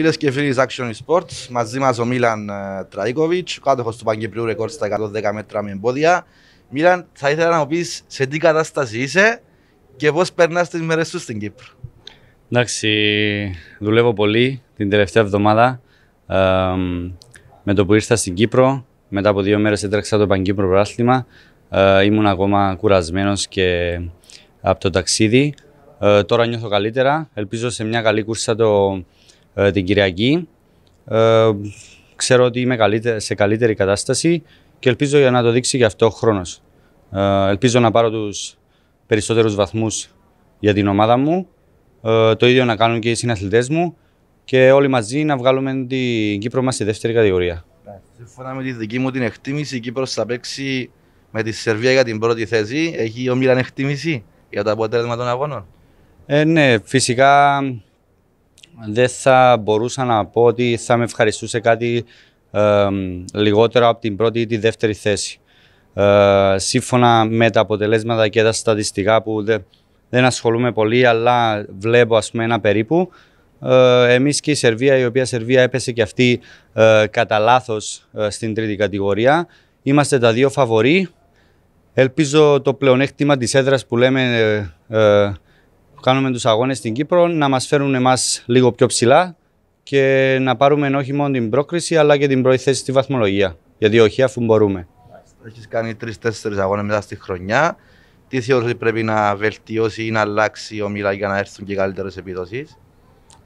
Φίλες και φίλοι της Action Sports, μαζί μας ο Μίλαν ε, Τραίκοβιτς, κάτοχο του Παγκυπρίου ρεκόρ στα 110 μέτρα με εμπόδια. Μίλαν, θα ήθελα να μου πεις σε τι κατάσταση είσαι και πώς περνάς τις μέρες σου στην Κύπρο. Εντάξει, δουλεύω πολύ την τελευταία εβδομάδα. με το που ήρθα στην Κύπρο, μετά από δύο μέρες έτρεξα το Παγκύπρο Πράσλημα. Ε, ήμουν ακόμα κουρασμένος και από το ταξίδι. Ε, τώρα νιώθω καλύτερα. Ελπίζω σε μια καλή κούρσα το ε, την Κυριακή. Ε, ξέρω ότι είμαι σε καλύτερη κατάσταση και ελπίζω για να το δείξει γι' αυτό ο χρόνος. Ε, ελπίζω να πάρω τους περισσότερους βαθμούς για την ομάδα μου. το ίδιο να κάνουν και οι συναθλητές μου και όλοι μαζί να βγάλουμε την Κύπρο μας στη δεύτερη κατηγορία. Σύμφωνα με τη δική μου την εκτίμηση, η Κύπρος θα παίξει με τη Σερβία για την πρώτη θέση. Έχει ο Μίλαν εκτίμηση για το αποτέλεσμα των αγώνων. Ε, ναι, φυσικά δεν θα μπορούσα να πω ότι θα με ευχαριστούσε κάτι λιγότερο από την πρώτη ή τη δεύτερη θέση. Ε, σύμφωνα με τα αποτελέσματα και τα στατιστικά που δεν, δεν ασχολούμαι πολύ, αλλά βλέπω ας πούμε ένα περίπου, ε, εμείς και η Σερβία, η οποία Σερβία έπεσε και αυτή ε, κατά λάθος ε, στην τρίτη κατηγορία. Είμαστε τα δύο φαβοροί. Ελπίζω το πλεονέκτημα της έδρας που λέμε κάνουμε τους αγώνες στην Κύπρο να μας φέρουν εμάς λίγο πιο ψηλά και να πάρουμε όχι μόνο την πρόκριση αλλά και την θέση στη βαθμολογία. Γιατί όχι αφού μπορούμε. Έχεις κάνει τρει-τέσσερι αγώνε μετά στη χρονιά. Τι θεωρείς ότι πρέπει να βελτιώσει ή να αλλάξει ο Μίλα για να έρθουν και καλύτερες επιδόσεις.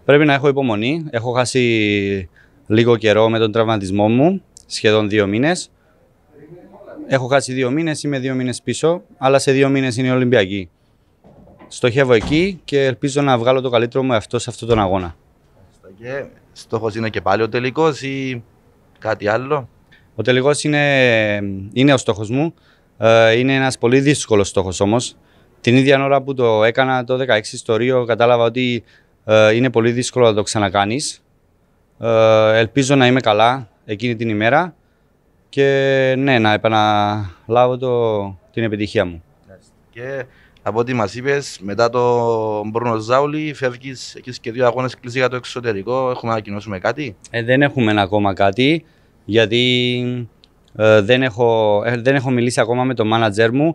Πρέπει να έχω υπομονή. Έχω χάσει λίγο καιρό με τον τραυματισμό μου, σχεδόν δύο μήνες. Έχω χάσει δύο μήνες, είμαι δύο μήνες πίσω, αλλά σε δύο μήνες είναι η Ολυμπιακή. Στοχεύω εκεί και ελπίζω να βγάλω το καλύτερο μου αυτό σε αυτόν τον αγώνα. Και στόχος είναι και πάλι ο τελικός ή κάτι άλλο. Ο τελικός είναι, είναι ο στόχος μου. Ε, είναι ένας πολύ δύσκολος στόχος όμως. Την ίδια ώρα που το έκανα το 16 στο Ρίο, κατάλαβα ότι ε, είναι πολύ δύσκολο να το ξανακάνεις. Ε, ελπίζω να είμαι καλά εκείνη την ημέρα και ναι, να επαναλάβω το, την επιτυχία μου. Και από ό,τι μας είπες, μετά το Μπρούνο Ζάουλι φεύγεις έχεις και δύο αγώνες κλείσει για το εξωτερικό. Έχουμε να ανακοινώσουμε κάτι. Ε, δεν έχουμε ακόμα κάτι, γιατί ε, δεν, έχω, ε, δεν έχω μιλήσει ακόμα με τον μάνατζερ μου.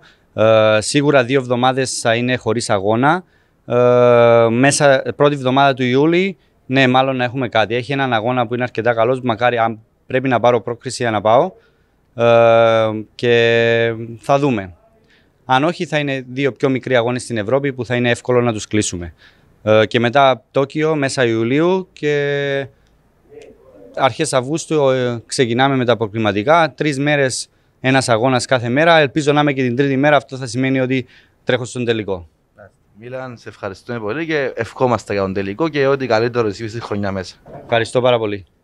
σίγουρα δύο εβδομάδες θα είναι χωρίς αγώνα. μέσα πρώτη εβδομάδα του Ιούλη, ναι, μάλλον να έχουμε κάτι. Έχει έναν αγώνα που είναι αρκετά καλός. Μακάρι αν πρέπει να πάρω πρόκριση για να πάω. και θα δούμε. Αν όχι, θα είναι δύο πιο μικροί αγώνες στην Ευρώπη που θα είναι εύκολο να τους κλείσουμε. Ε, και μετά Τόκιο μέσα Ιουλίου και αρχές Αυγούστου ε, ξεκινάμε με τα προκληματικά. Τρεις μέρες ένας αγώνας κάθε μέρα. Ελπίζω να είμαι και την τρίτη μέρα. Αυτό θα σημαίνει ότι τρέχω στον τελικό. Μίλαν, σε ευχαριστούμε πολύ και ευχόμαστε για τον τελικό και ό,τι καλύτερο εσύ στη χρονιά μέσα. Ευχαριστώ πάρα πολύ.